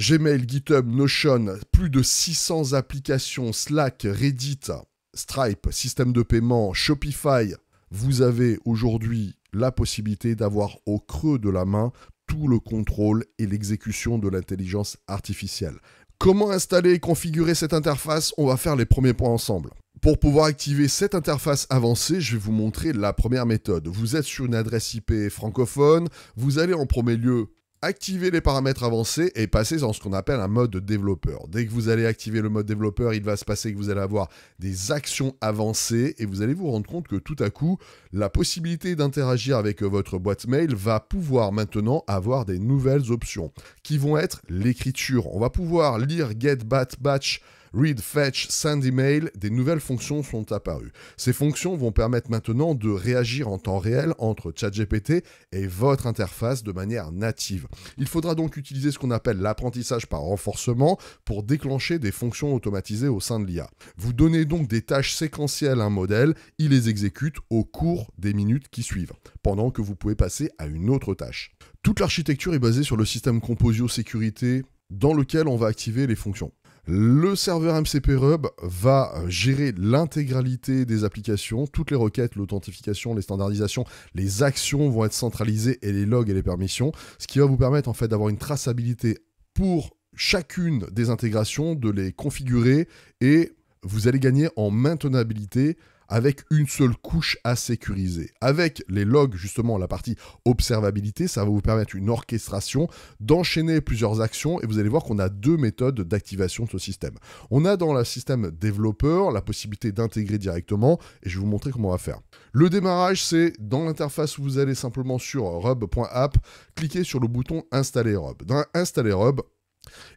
Gmail, GitHub, Notion, plus de 600 applications, Slack, Reddit, Stripe, système de paiement, Shopify. Vous avez aujourd'hui la possibilité d'avoir au creux de la main tout le contrôle et l'exécution de l'intelligence artificielle. Comment installer et configurer cette interface On va faire les premiers points ensemble. Pour pouvoir activer cette interface avancée, je vais vous montrer la première méthode. Vous êtes sur une adresse IP francophone, vous allez en premier lieu activer les paramètres avancés et passer dans ce qu'on appelle un mode développeur. Dès que vous allez activer le mode développeur, il va se passer que vous allez avoir des actions avancées et vous allez vous rendre compte que tout à coup, la possibilité d'interagir avec votre boîte mail va pouvoir maintenant avoir des nouvelles options qui vont être l'écriture. On va pouvoir lire get bat batch Read, Fetch, Send Email, des nouvelles fonctions sont apparues. Ces fonctions vont permettre maintenant de réagir en temps réel entre ChatGPT et votre interface de manière native. Il faudra donc utiliser ce qu'on appelle l'apprentissage par renforcement pour déclencher des fonctions automatisées au sein de l'IA. Vous donnez donc des tâches séquentielles à un modèle, il les exécute au cours des minutes qui suivent, pendant que vous pouvez passer à une autre tâche. Toute l'architecture est basée sur le système Composio Sécurité dans lequel on va activer les fonctions. Le serveur MCP Rub va gérer l'intégralité des applications, toutes les requêtes, l'authentification, les standardisations, les actions vont être centralisées et les logs et les permissions, ce qui va vous permettre en fait d'avoir une traçabilité pour chacune des intégrations, de les configurer et vous allez gagner en maintenabilité avec une seule couche à sécuriser. Avec les logs, justement, la partie observabilité, ça va vous permettre une orchestration, d'enchaîner plusieurs actions, et vous allez voir qu'on a deux méthodes d'activation de ce système. On a dans le système développeur la possibilité d'intégrer directement, et je vais vous montrer comment on va faire. Le démarrage, c'est dans l'interface où vous allez simplement sur rub.app, cliquez sur le bouton installer rub. Dans installer rub,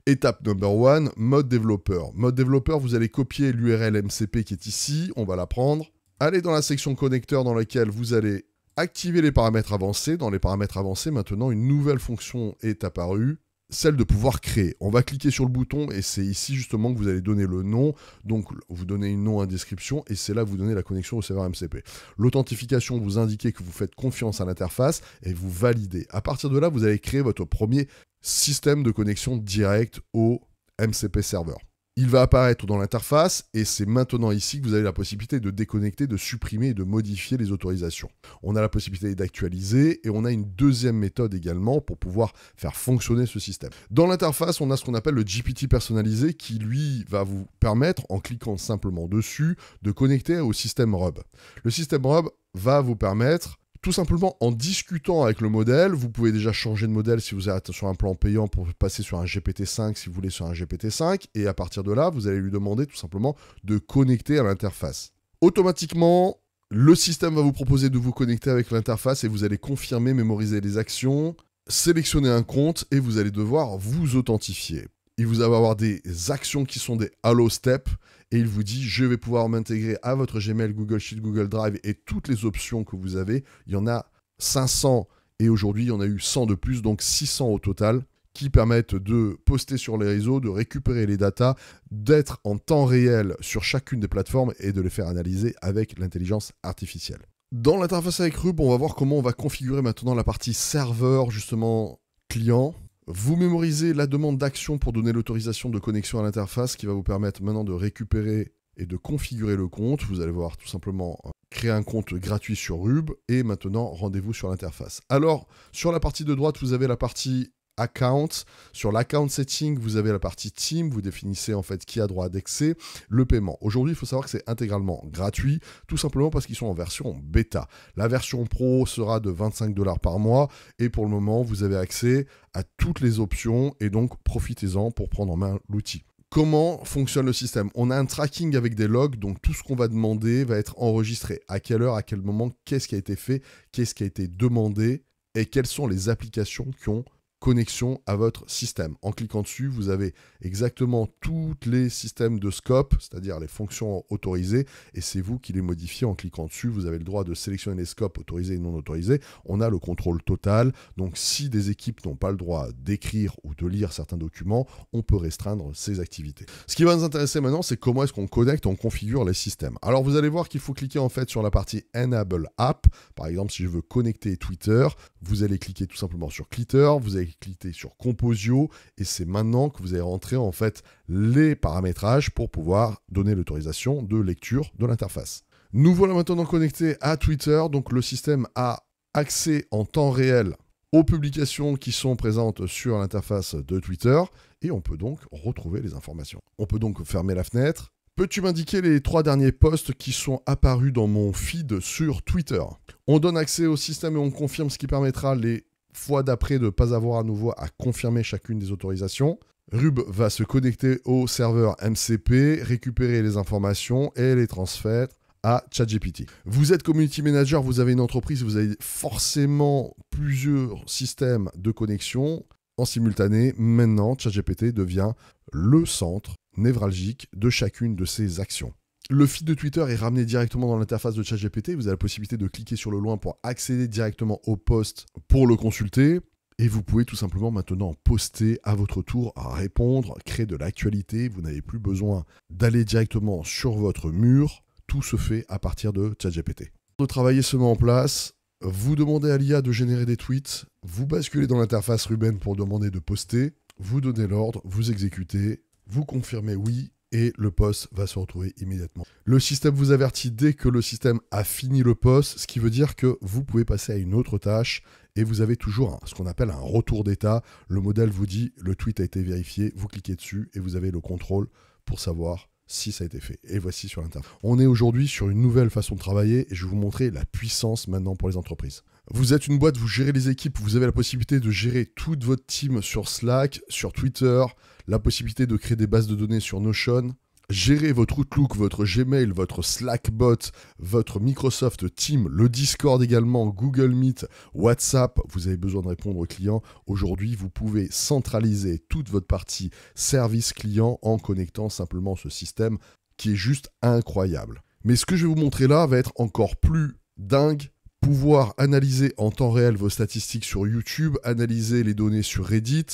Étape number one, mode développeur. Mode développeur, vous allez copier l'URL MCP qui est ici, on va la prendre. Allez dans la section connecteur dans laquelle vous allez activer les paramètres avancés. Dans les paramètres avancés, maintenant, une nouvelle fonction est apparue, celle de pouvoir créer. On va cliquer sur le bouton et c'est ici justement que vous allez donner le nom. Donc vous donnez une nom à description et c'est là que vous donnez la connexion au serveur MCP. L'authentification, vous indiquez que vous faites confiance à l'interface et vous validez. À partir de là, vous allez créer votre premier système de connexion directe au MCP serveur. Il va apparaître dans l'interface et c'est maintenant ici que vous avez la possibilité de déconnecter, de supprimer et de modifier les autorisations. On a la possibilité d'actualiser et on a une deuxième méthode également pour pouvoir faire fonctionner ce système. Dans l'interface, on a ce qu'on appelle le GPT personnalisé qui lui va vous permettre, en cliquant simplement dessus, de connecter au système RUB. Le système RUB va vous permettre tout simplement en discutant avec le modèle, vous pouvez déjà changer de modèle si vous êtes sur un plan payant pour passer sur un GPT-5 si vous voulez sur un GPT-5, et à partir de là, vous allez lui demander tout simplement de connecter à l'interface. Automatiquement, le système va vous proposer de vous connecter avec l'interface et vous allez confirmer, mémoriser les actions, sélectionner un compte et vous allez devoir vous authentifier il vous va avoir des actions qui sont des allo Step et il vous dit je vais pouvoir m'intégrer à votre Gmail, Google Sheet, Google Drive et toutes les options que vous avez. Il y en a 500 et aujourd'hui il y en a eu 100 de plus, donc 600 au total qui permettent de poster sur les réseaux, de récupérer les datas, d'être en temps réel sur chacune des plateformes et de les faire analyser avec l'intelligence artificielle. Dans l'interface avec Rub, on va voir comment on va configurer maintenant la partie serveur justement client vous mémorisez la demande d'action pour donner l'autorisation de connexion à l'interface qui va vous permettre maintenant de récupérer et de configurer le compte. Vous allez voir tout simplement euh, créer un compte gratuit sur Rub et maintenant rendez-vous sur l'interface. Alors, sur la partie de droite, vous avez la partie account. Sur l'account setting, vous avez la partie team, vous définissez en fait qui a droit d'accès, le paiement. Aujourd'hui, il faut savoir que c'est intégralement gratuit, tout simplement parce qu'ils sont en version bêta. La version pro sera de 25 dollars par mois et pour le moment, vous avez accès à toutes les options et donc profitez-en pour prendre en main l'outil comment fonctionne le système. On a un tracking avec des logs, donc tout ce qu'on va demander va être enregistré. À quelle heure, à quel moment, qu'est-ce qui a été fait, qu'est-ce qui a été demandé et quelles sont les applications qui ont connexion à votre système. En cliquant dessus, vous avez exactement tous les systèmes de scope, c'est-à-dire les fonctions autorisées, et c'est vous qui les modifiez en cliquant dessus. Vous avez le droit de sélectionner les scopes autorisés et non autorisés. On a le contrôle total. Donc si des équipes n'ont pas le droit d'écrire ou de lire certains documents, on peut restreindre ces activités. Ce qui va nous intéresser maintenant, c'est comment est-ce qu'on connecte, on configure les systèmes. Alors vous allez voir qu'il faut cliquer en fait sur la partie Enable App. Par exemple, si je veux connecter Twitter, vous allez cliquer tout simplement sur Twitter, vous allez cliquez sur Composio et c'est maintenant que vous allez rentrer en fait les paramétrages pour pouvoir donner l'autorisation de lecture de l'interface. Nous voilà maintenant connectés à Twitter, donc le système a accès en temps réel aux publications qui sont présentes sur l'interface de Twitter et on peut donc retrouver les informations. On peut donc fermer la fenêtre. Peux-tu m'indiquer les trois derniers posts qui sont apparus dans mon feed sur Twitter On donne accès au système et on confirme ce qui permettra les fois d'après de ne pas avoir à nouveau à confirmer chacune des autorisations. Rub va se connecter au serveur MCP, récupérer les informations et les transférer à ChatGPT. Vous êtes community manager, vous avez une entreprise, vous avez forcément plusieurs systèmes de connexion en simultané. Maintenant, ChatGPT devient le centre névralgique de chacune de ces actions le feed de Twitter est ramené directement dans l'interface de ChatGPT. Vous avez la possibilité de cliquer sur le loin pour accéder directement au post pour le consulter. Et vous pouvez tout simplement maintenant poster à votre tour, répondre, créer de l'actualité. Vous n'avez plus besoin d'aller directement sur votre mur. Tout se fait à partir de ChatGPT. De travailler ce met en place. Vous demandez à l'IA de générer des tweets. Vous basculez dans l'interface Ruben pour demander de poster. Vous donnez l'ordre, vous exécutez, vous confirmez oui, et le poste va se retrouver immédiatement. Le système vous avertit dès que le système a fini le poste, ce qui veut dire que vous pouvez passer à une autre tâche et vous avez toujours ce qu'on appelle un retour d'état. Le modèle vous dit le tweet a été vérifié, vous cliquez dessus et vous avez le contrôle pour savoir si ça a été fait. Et voici sur l'interface. On est aujourd'hui sur une nouvelle façon de travailler et je vais vous montrer la puissance maintenant pour les entreprises. Vous êtes une boîte, vous gérez les équipes, vous avez la possibilité de gérer toute votre team sur Slack, sur Twitter, la possibilité de créer des bases de données sur Notion, gérer votre Outlook, votre Gmail, votre Slackbot, votre Microsoft Team, le Discord également, Google Meet, WhatsApp, vous avez besoin de répondre aux clients. Aujourd'hui, vous pouvez centraliser toute votre partie service client en connectant simplement ce système qui est juste incroyable. Mais ce que je vais vous montrer là va être encore plus dingue pouvoir analyser en temps réel vos statistiques sur YouTube, analyser les données sur Reddit,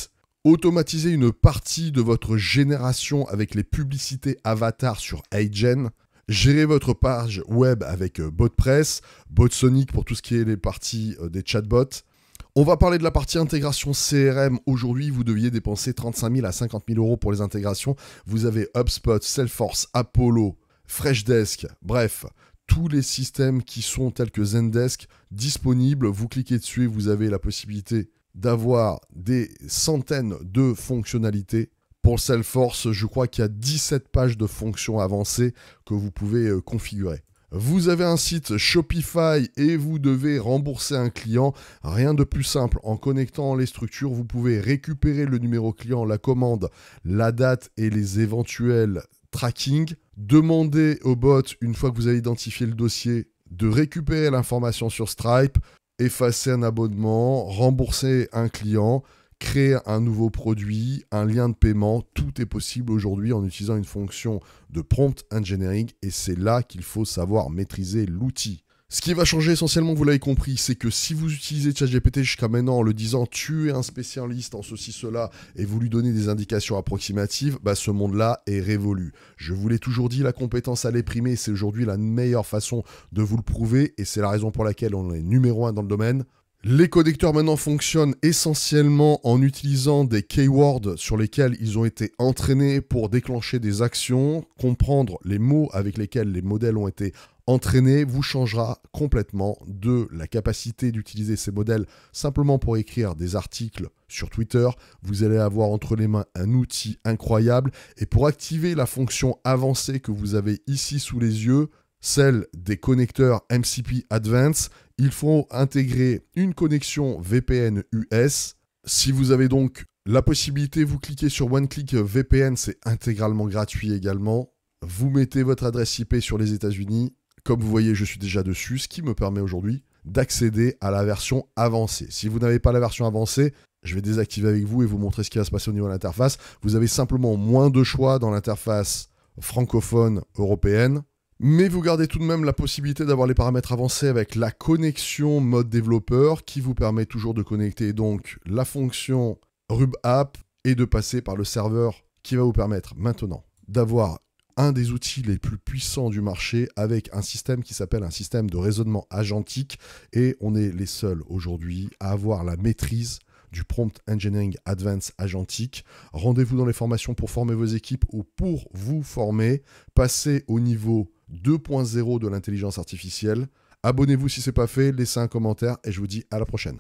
automatiser une partie de votre génération avec les publicités avatar sur Agen gérer votre page web avec euh, BotPress, BotSonic pour tout ce qui est les parties euh, des chatbots. On va parler de la partie intégration CRM. Aujourd'hui, vous deviez dépenser 35 000 à 50 000 euros pour les intégrations. Vous avez HubSpot, Salesforce, Apollo, Freshdesk, bref, tous les systèmes qui sont tels que Zendesk disponibles. Vous cliquez dessus et vous avez la possibilité d'avoir des centaines de fonctionnalités. Pour Salesforce, je crois qu'il y a 17 pages de fonctions avancées que vous pouvez euh, configurer. Vous avez un site Shopify et vous devez rembourser un client. Rien de plus simple. En connectant les structures, vous pouvez récupérer le numéro client, la commande, la date et les éventuels tracking, demander au bot, une fois que vous avez identifié le dossier, de récupérer l'information sur Stripe, effacer un abonnement, rembourser un client, créer un nouveau produit, un lien de paiement, tout est possible aujourd'hui en utilisant une fonction de prompt engineering et c'est là qu'il faut savoir maîtriser l'outil. Ce qui va changer essentiellement, vous l'avez compris, c'est que si vous utilisez ChatGPT jusqu'à maintenant en le disant tu es un spécialiste en ceci, cela, et vous lui donnez des indications approximatives, bah, ce monde-là est révolu. Je vous l'ai toujours dit, la compétence à l'éprimer, c'est aujourd'hui la meilleure façon de vous le prouver, et c'est la raison pour laquelle on est numéro un dans le domaine. Les connecteurs maintenant fonctionnent essentiellement en utilisant des keywords sur lesquels ils ont été entraînés pour déclencher des actions. Comprendre les mots avec lesquels les modèles ont été entraînés vous changera complètement de la capacité d'utiliser ces modèles simplement pour écrire des articles sur Twitter. Vous allez avoir entre les mains un outil incroyable et pour activer la fonction avancée que vous avez ici sous les yeux, celle des connecteurs MCP Advance, il faut intégrer une connexion VPN US. Si vous avez donc la possibilité, vous cliquez sur One Click euh, VPN, c'est intégralement gratuit également. Vous mettez votre adresse IP sur les États-Unis. Comme vous voyez, je suis déjà dessus, ce qui me permet aujourd'hui d'accéder à la version avancée. Si vous n'avez pas la version avancée, je vais désactiver avec vous et vous montrer ce qui va se passer au niveau de l'interface. Vous avez simplement moins de choix dans l'interface francophone européenne mais vous gardez tout de même la possibilité d'avoir les paramètres avancés avec la connexion mode développeur qui vous permet toujours de connecter donc la fonction Rub App et de passer par le serveur qui va vous permettre maintenant d'avoir un des outils les plus puissants du marché avec un système qui s'appelle un système de raisonnement agentique et on est les seuls aujourd'hui à avoir la maîtrise du Prompt Engineering Advanced Agentique. Rendez-vous dans les formations pour former vos équipes ou pour vous former. Passez au niveau 2.0 de l'intelligence artificielle. Abonnez-vous si ce n'est pas fait, laissez un commentaire et je vous dis à la prochaine.